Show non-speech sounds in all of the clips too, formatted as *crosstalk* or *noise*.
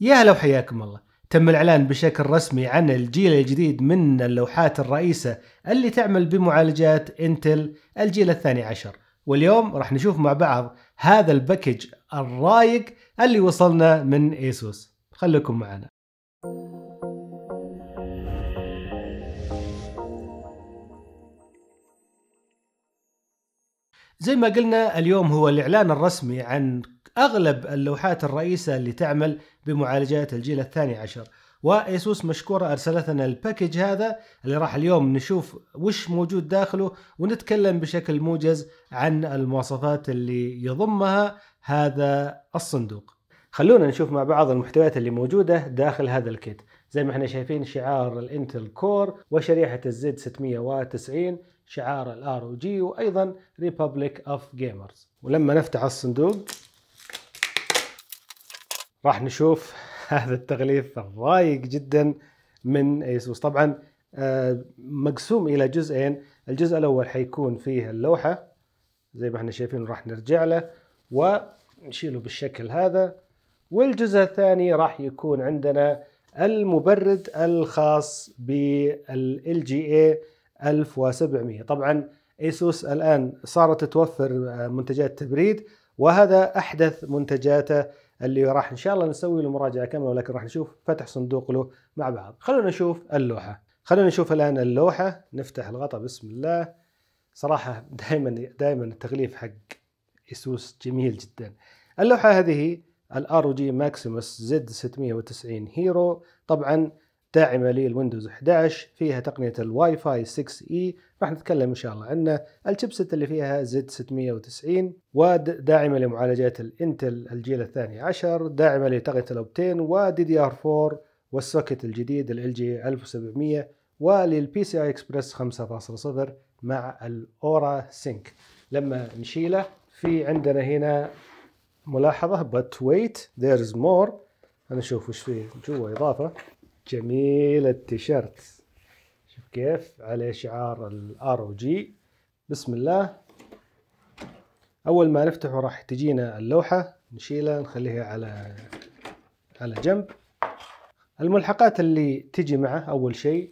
يا هلا وحياكم الله تم الإعلان بشكل رسمي عن الجيل الجديد من اللوحات الرئيسة اللي تعمل بمعالجات انتل الجيل الثاني عشر واليوم راح نشوف مع بعض هذا الباكج الرايق اللي وصلنا من ايسوس خليكم معنا زي ما قلنا اليوم هو الإعلان الرسمي عن أغلب اللوحات الرئيسة اللي تعمل بمعالجات الجيل الثاني عشر وايسوس مشكورة أرسلت لنا الباكج هذا اللي راح اليوم نشوف وش موجود داخله ونتكلم بشكل موجز عن المواصفات اللي يضمها هذا الصندوق خلونا نشوف مع بعض المحتويات اللي موجودة داخل هذا الكيت زي ما احنا شايفين شعار الانتل كور وشريحة الزد 690 شعار الار او جي وايضا ريبابليك اوف جيمرز ولما نفتح الصندوق راح نشوف *laughs* هذا التغليف الرايق جدا من ايسوس طبعا آه، مقسوم الى جزئين الجزء الاول حيكون فيه اللوحه زي ما احنا شايفين راح نرجع له ونشيله بالشكل هذا والجزء الثاني راح يكون عندنا المبرد الخاص بال جي اي 1700 طبعا ايسوس الان صارت توفر آه، منتجات تبريد وهذا احدث منتجاته اللي راح ان شاء الله نسوي له مراجعه كامله ولكن راح نشوف فتح صندوق له مع بعض خلونا نشوف اللوحه خلونا نشوف الان اللوحه نفتح الغطاء بسم الله صراحه دائما دائما التغليف حق اسوس جميل جدا اللوحه هذه الار جي ماكسيموس زد 690 هيرو طبعا داعمة للويندوز 11 فيها تقنية الواي فاي 6 اي راح نتكلم ان شاء الله عنه الشيبسيت اللي فيها زد 690 وداعمة لمعالجات الانتل الجيل الثاني عشر داعمة لتقنية الاوبتين ودي دي ار 4 والسوكت الجديد ال جي 1700 وللبي سي اي اكسبرس 5.0 مع الاورا سينك لما نشيله في عندنا هنا ملاحظة ويت wait مور انا اشوف وش فيه جوا إضافة جميل التيشيرت شوف كيف عليه شعار الار او جي بسم الله اول ما نفتحه راح تجينا اللوحه نشيلها نخليها على على جنب الملحقات اللي تجي معه اول شيء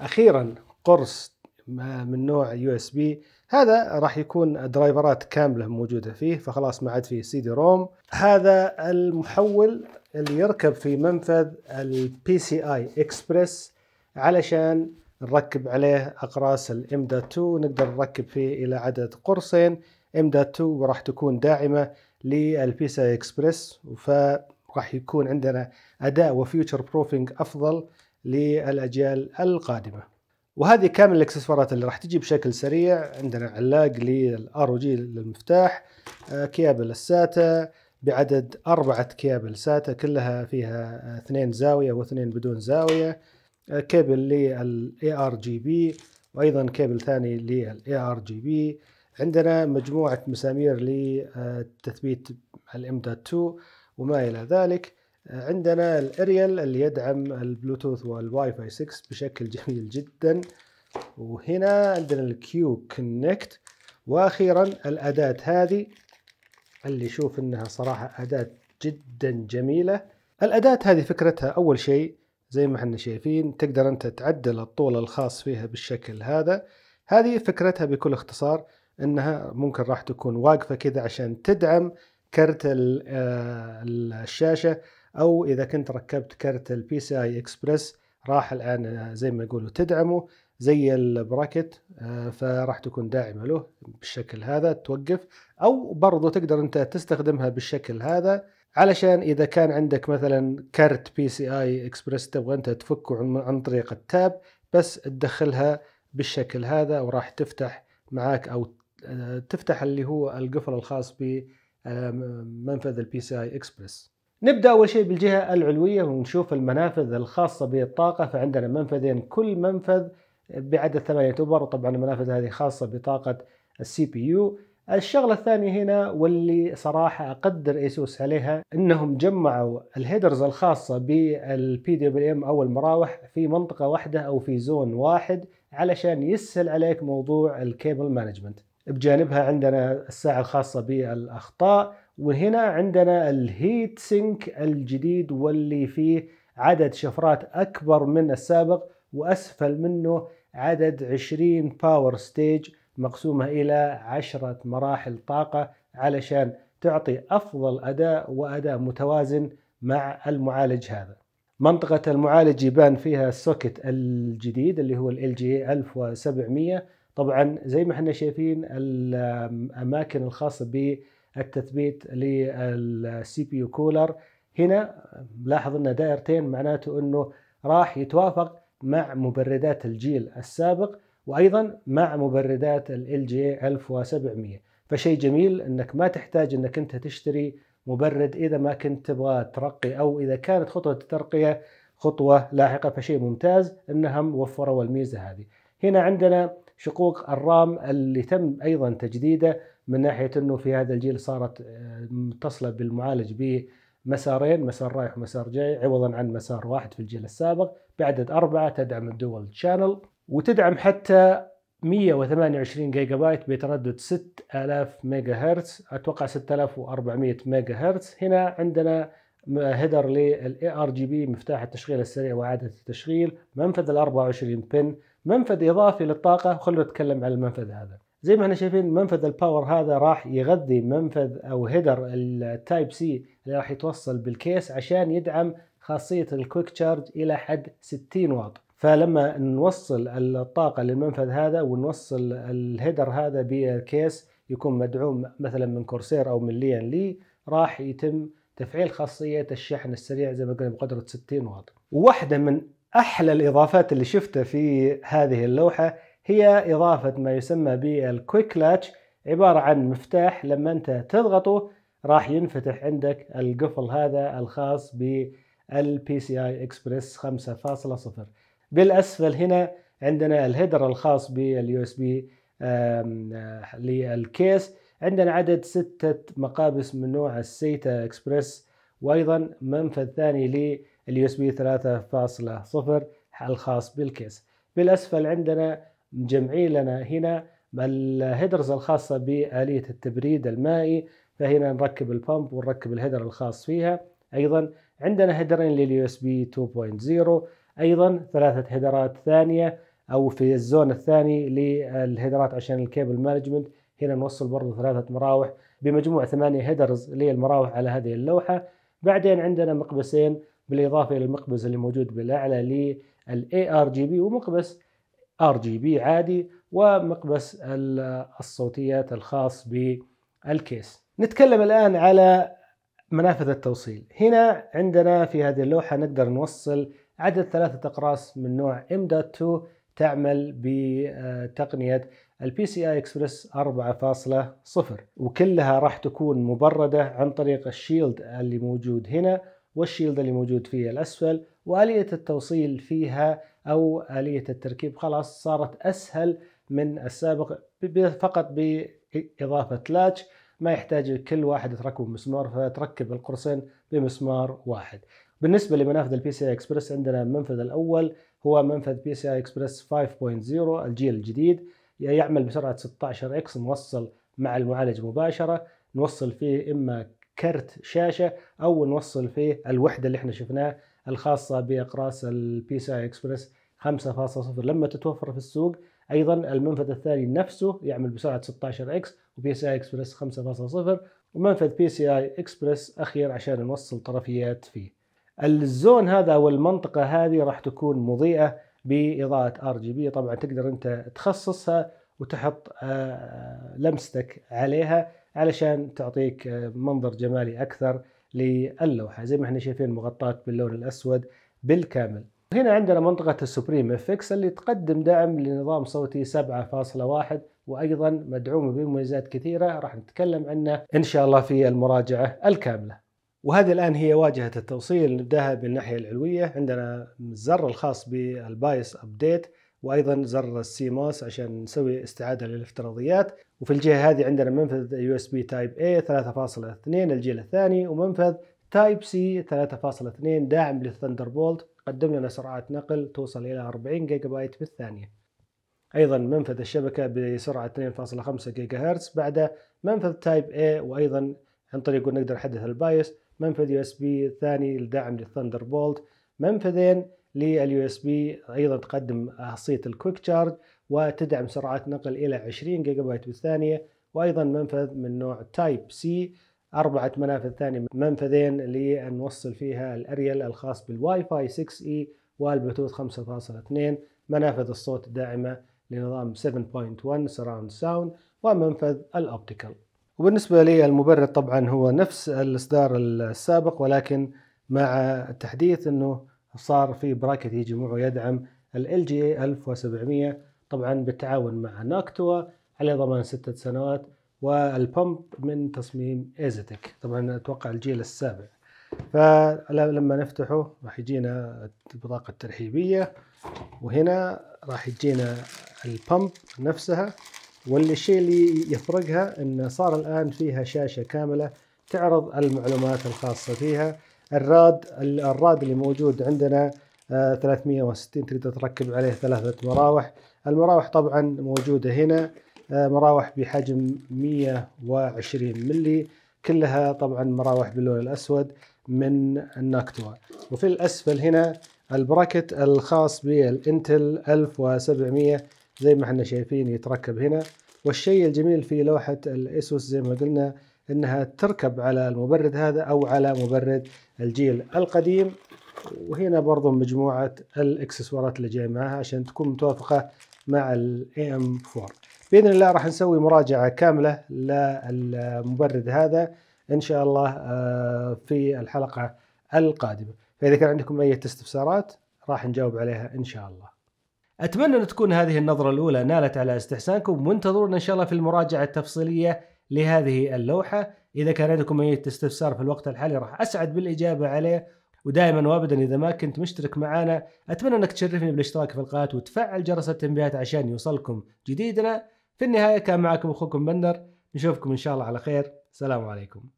اخيرا قرص من نوع يو اس بي هذا راح يكون درايفرات كامله موجوده فيه فخلاص ما عاد فيه سي دي روم هذا المحول اللي يركب في منفذ البي سي اي اكسبرس علشان نركب عليه اقراص الام دا 2 نقدر نركب فيه الى عدد قرصين ام دا 2 وراح تكون داعمه للبي سي اي اكسبرس فراح يكون عندنا اداء وفيوتشر بروفينج افضل للاجيال القادمه وهذه كامل الاكسسوارات اللي راح تجي بشكل سريع عندنا علاق للار جي للمفتاح آه، كيابل الساتا بعدد أربعة كيبل ساتا كلها فيها اثنين زاوية واثنين بدون زاوية كيبل للاي ار جي بي وايضا كيبل ثاني للاي ار جي بي عندنا مجموعة مسامير لتثبيت آه، الام دوت 2 وما الى ذلك عندنا الاريال اللي يدعم البلوتوث والواي فاي 6 بشكل جميل جدا وهنا عندنا الكيو كونكت واخيرا الاداة هذه اللي يشوف انها صراحه اداه جدا جميله الاداه هذه فكرتها اول شيء زي ما احنا شايفين تقدر انت تعدل الطول الخاص فيها بالشكل هذا هذه فكرتها بكل اختصار انها ممكن راح تكون واقفه كذا عشان تدعم كرت آه، الشاشه او اذا كنت ركبت كرت البي سي اي اكسبرس راح الان آه، زي ما يقولوا تدعمه زي البراكت آه، فراح تكون داعمه له بالشكل هذا توقف او برضو تقدر انت تستخدمها بالشكل هذا علشان اذا كان عندك مثلا كارت بي سي اي اكسبرس تبغى انت تفكه عن طريق التاب بس تدخلها بالشكل هذا وراح تفتح معاك او آه، تفتح اللي هو القفل الخاص بمنفذ البي سي اي اكسبرس نبدا اول شيء بالجهه العلويه ونشوف المنافذ الخاصه بالطاقه فعندنا منفذين كل منفذ بعدد ثمانية أوبر وطبعا المنافذ هذه خاصة بطاقة السي بي يو الشغلة الثانية هنا واللي صراحة أقدر ايسوس عليها انهم جمعوا الهيدرز الخاصة بالبي دبليو ام او المراوح في منطقة واحدة او في زون واحد علشان يسهل عليك موضوع الكيبل مانجمنت بجانبها عندنا الساعة الخاصة بالأخطاء وهنا عندنا الهيت سينك الجديد واللي فيه عدد شفرات أكبر من السابق وأسفل منه عدد 20 باور ستيج مقسومة إلى 10 مراحل طاقة علشان تعطي أفضل أداء وأداء متوازن مع المعالج هذا منطقة المعالج يبان فيها السوكت الجديد اللي هو ال جي 1700 طبعا زي ما احنا شايفين الأماكن الخاصة بالتثبيت للسي بي يو كولر هنا لاحظ ان دائرتين معناته انه راح يتوافق مع مبردات الجيل السابق وايضا مع مبردات ال جي 1700 إيه فشيء جميل انك ما تحتاج انك انت تشتري مبرد اذا ما كنت تبغى ترقي او اذا كانت خطوه الترقيه خطوه لاحقه فشيء ممتاز انهم وفروا الميزه هذه. هنا عندنا شقوق الرام اللي تم ايضا تجديده من ناحيه انه في هذا الجيل صارت آه، متصله بالمعالج ب مسارين مسار رايح ومسار جاي عوضا عن مسار واحد في الجيل السابق بعدد أربعة تدعم الدول شانل وتدعم حتى 128 جيجا بايت بتردد 6000 ميجا هرتز اتوقع 6400 ميجا هرتز هنا عندنا هيدر للاي ار جي بي مفتاح التشغيل السريع وعاده التشغيل منفذ ال 24 بن منفذ اضافي للطاقه خلونا نتكلم عن المنفذ هذا زي ما احنا شايفين منفذ الباور هذا راح يغذي منفذ او هيدر التايب سي اللي راح يتوصل بالكيس عشان يدعم خاصية الكويك تشارج إلى حد 60 واط فلما نوصل الطاقة للمنفذ هذا ونوصل الهيدر هذا بالكيس يكون مدعوم مثلا من كورسير أو من ليان لي راح يتم تفعيل خاصية الشحن السريع زي ما قلنا بقدرة 60 واط واحدة من أحلى الإضافات اللي شفتها في هذه اللوحة هي إضافة ما يسمى بالكويك لاتش عبارة عن مفتاح لما أنت تضغطه راح ينفتح عندك القفل هذا الخاص بي سي اي اكسبرس 5.0 بالاسفل هنا عندنا الهيدر الخاص باليو اس بي آه، للكيس عندنا عدد ستة مقابس من نوع السيتا اكسبرس وايضا منفذ ثاني لليو اس بي 3.0 الخاص بالكيس بالاسفل عندنا مجمعين لنا هنا الهيدرز الخاصة بآلية التبريد المائي فهنا نركب البامب ونركب الهيدر الخاص فيها ايضا عندنا هيدرين لليو اس بي 2.0 ايضا ثلاثه هيدرات ثانيه او في الزون الثاني للهيدرات عشان الكيبل مانجمنت هنا نوصل برضه ثلاثه مراوح بمجموع ثمانيه هيدرز للمراوح على هذه اللوحه بعدين عندنا مقبسين بالاضافه الى المقبس اللي موجود بالاعلى للـ ARGB ومقبس RGB عادي ومقبس الصوتيات الخاص بالكيس نتكلم الآن على منافذ التوصيل هنا عندنا في هذه اللوحة نقدر نوصل عدد ثلاثة أقراص من نوع M.2 تعمل بتقنية البي سي اي اكسبرس 4.0 وكلها راح تكون مبردة عن طريق الشيلد اللي موجود هنا والشيلد اللي موجود في الأسفل وآلية التوصيل فيها أو آلية التركيب خلاص صارت أسهل من السابق فقط بإضافة لاتش ما يحتاج كل واحد تركبه بمسمار فتركب القرصين بمسمار واحد بالنسبة لمنافذ البي سي اي اكسبرس عندنا المنفذ الأول هو منفذ بي سي اي اكسبرس 5.0 الجيل الجديد يعمل بسرعة 16 اكس موصل مع المعالج مباشرة نوصل فيه إما كرت شاشة أو نوصل فيه الوحدة اللي احنا شفناها الخاصة بأقراص البي سي اي اكسبرس 5.0 لما تتوفر في السوق ايضا المنفذ الثاني نفسه يعمل بسرعه 16 اكس وبي سي اي اكسبرس 5.0 ومنفذ بي سي اي اكسبرس اخير عشان نوصل طرفيات فيه الزون هذا او المنطقه هذه راح تكون مضيئه باضاءه ار جي بي طبعا تقدر انت تخصصها وتحط آه، آه، لمستك عليها علشان تعطيك آه، منظر جمالي اكثر للوحه زي ما احنا شايفين مغطاه باللون الاسود بالكامل هنا عندنا منطقة السوبريم اف اكس اللي تقدم دعم لنظام صوتي 7.1 وايضا مدعومة بمميزات كثيرة راح نتكلم عنه ان شاء الله في المراجعة الكاملة. وهذه الان هي واجهة التوصيل نبداها بالناحية العلوية عندنا الزر الخاص بالبايس ابديت وايضا زر السي موس عشان نسوي استعاده للافتراضيات وفي الجهه هذه عندنا منفذ يو اس بي تايب اي 3.2 الجيل الثاني ومنفذ تايب سي 3.2 داعم للثندربولت تقدم لنا سرعات نقل توصل إلى 40 جيجا بايت بالثانية أيضا منفذ الشبكة بسرعة 2.5 جيجا هرتز بعده منفذ تايب A إيه، وأيضا عن طريق نقدر نحدث البايوس منفذ يو اس بي ثاني لدعم للثندر بولت منفذين لليو اس بي ايضا تقدم خاصيه الكويك تشارج وتدعم سرعات نقل الى 20 جيجا بايت بالثانيه وايضا منفذ من نوع تايب سي أربعة منافذ ثانية منفذين لنوصل فيها الأريل الخاص بالواي فاي 6 اي والبلوتوث 5.2 منافذ الصوت الداعمة لنظام 7.1 سراوند ساوند ومنفذ الأوبتيكال وبالنسبة لي المبرد طبعا هو نفس الإصدار السابق ولكن مع التحديث أنه صار في براكت يجي معه يدعم ال LGA 1700 طبعا بالتعاون مع ناكتوا على ضمان ستة سنوات والبومب من تصميم ايزتك طبعا اتوقع الجيل السابع فلما نفتحه راح يجينا البطاقة الترحيبية وهنا راح يجينا البمب نفسها والشيء اللي يفرقها ان صار الان فيها شاشة كاملة تعرض المعلومات الخاصة فيها الراد الراد اللي موجود عندنا 360 آه، تقدر تركب عليه ثلاثة مراوح المراوح طبعا موجودة هنا آه، مراوح بحجم 120 ملي كلها طبعا مراوح باللون الأسود من الناكتوا وفي الأسفل هنا البراكت الخاص بالانتل 1700 زي ما احنا شايفين يتركب هنا والشيء الجميل في لوحة الاسوس زي ما قلنا انها تركب على المبرد هذا او على مبرد الجيل القديم وهنا برضو مجموعة الاكسسوارات اللي جاي معها عشان تكون متوافقة مع الام 4 باذن الله راح نسوي مراجعه كامله للمبرد هذا ان شاء الله آه، في الحلقه القادمه فاذا كان عندكم اي استفسارات راح نجاوب عليها ان شاء الله اتمنى ان تكون هذه النظره الاولى نالت على استحسانكم وانتظرونا ان شاء الله في المراجعه التفصيليه لهذه اللوحه اذا كان عندكم اي استفسار في الوقت الحالي راح اسعد بالاجابه عليه ودائما وابدا اذا ما كنت مشترك معنا اتمنى انك تشرفني بالاشتراك في القناه وتفعل جرس التنبيهات عشان يوصلكم جديدنا في النهاية كان معكم أخوكم بندر نشوفكم إن شاء الله على خير السلام عليكم